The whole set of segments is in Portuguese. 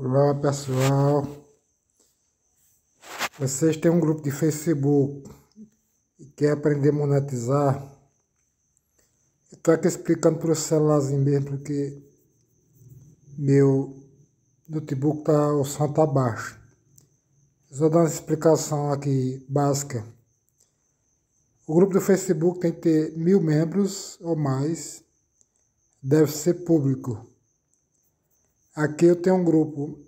Olá pessoal, vocês têm um grupo de Facebook e quer aprender a monetizar? Estou aqui explicando para o celularzinho mesmo porque meu notebook tá, o som está baixo. Vou dar uma explicação aqui básica. O grupo do Facebook tem que ter mil membros ou mais, deve ser público Aqui eu tenho um grupo.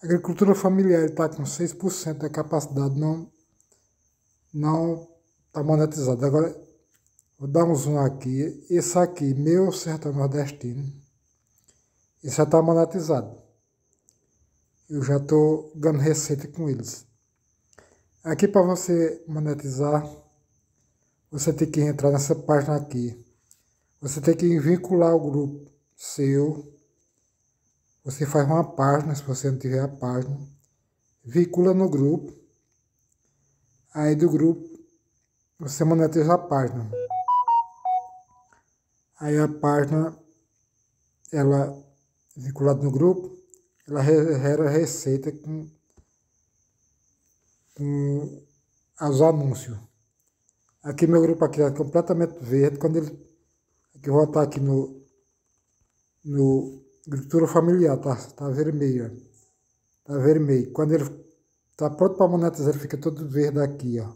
Agricultura familiar está com 6% da capacidade, não não está monetizado. Agora, vou dar um zoom aqui. Esse aqui, meu sertão nordestino, isso já está monetizado. Eu já estou ganhando receita com eles. Aqui para você monetizar, você tem que entrar nessa página aqui. Você tem que vincular o grupo seu você faz uma página, se você não tiver a página, vincula no grupo. Aí do grupo você monetiza a página. Aí a página ela vinculada no grupo, ela gera receita com, com os anúncios. Aqui meu grupo aqui é completamente verde. Quando ele. Aqui eu vou estar aqui no, no Agricultura familiar, tá, tá vermelha. Tá vermelho. Quando ele tá pronto para monetizar, ele fica todo verde aqui, ó.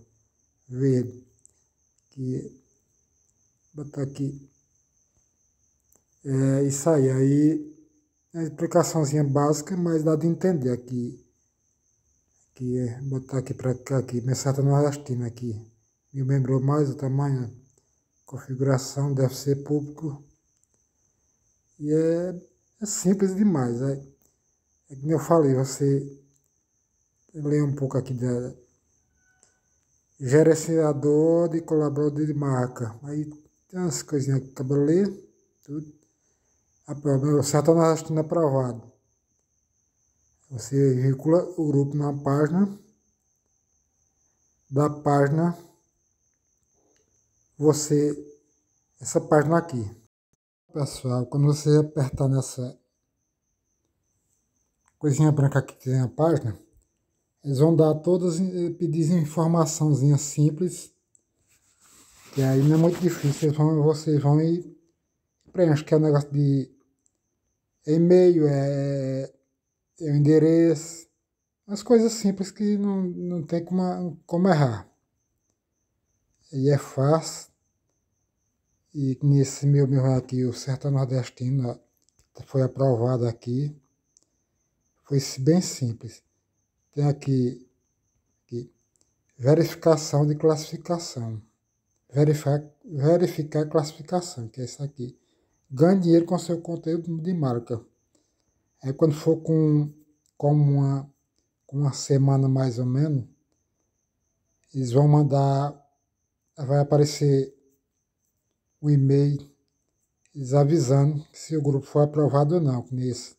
Verde. que botar aqui. É isso aí. Aí é explicaçãozinha básica, mas dá de entender aqui. Aqui é botar aqui para cá, aqui. mensagem seta no arrastina aqui. Me lembrou mais o tamanho. Configuração deve ser público. E é é simples demais. Né? É, é como eu falei, você lê um pouco aqui da gerenciador de colaborador de marca. Aí tem umas coisinhas que acaba ler, tudo. A prova, você está arrastando aprovado. Você vincula o grupo na página. Da página, você. Essa página aqui. Pessoal, quando você apertar nessa coisinha branca que tem na página, eles vão dar todas, eh, pedir informaçãozinha simples, que aí não é muito difícil, vão, vocês vão e acho que é um negócio de e-mail, é, é, é o endereço, umas coisas simples que não, não tem como, como errar. E é fácil. E nesse meu meu aqui o Serta Nordestina foi aprovado aqui. Foi bem simples. Tem aqui, aqui verificação de classificação. Verificar, verificar classificação, que é isso aqui. Ganhe dinheiro com seu conteúdo de marca. É quando for com, com uma, com uma semana mais ou menos, eles vão mandar, vai aparecer um e-mail avisando se o grupo foi aprovado ou não, nesse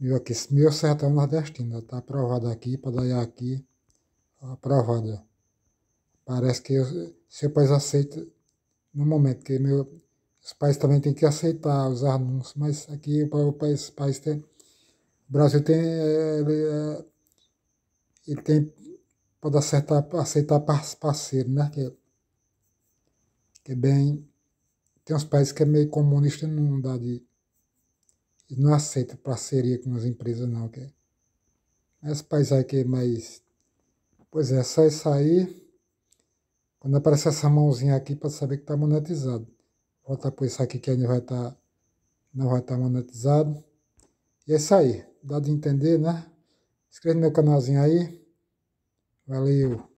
meu aqui, meu sertão nordestino, está né? aprovado aqui, para aqui, tá aprovado. Parece que eu, seu país aceita no momento, que meu, os pais também têm que aceitar os anúncios, mas aqui o país, o país tem. O Brasil tem. Ele, é, ele tem. Pode acertar, aceitar parceiro, né? Que, é, que é bem tem uns países que é meio comunista, não dá de. Não aceita parceria com as empresas, não. Que é, esse país aí que é mais. Pois é, só isso aí. Quando aparece essa mãozinha aqui para saber que está monetizado. Volta por isso aqui que ainda vai estar. Tá, não vai estar tá monetizado. E é isso aí. Dá de entender, né? Inscreve no meu canalzinho aí. Valeu!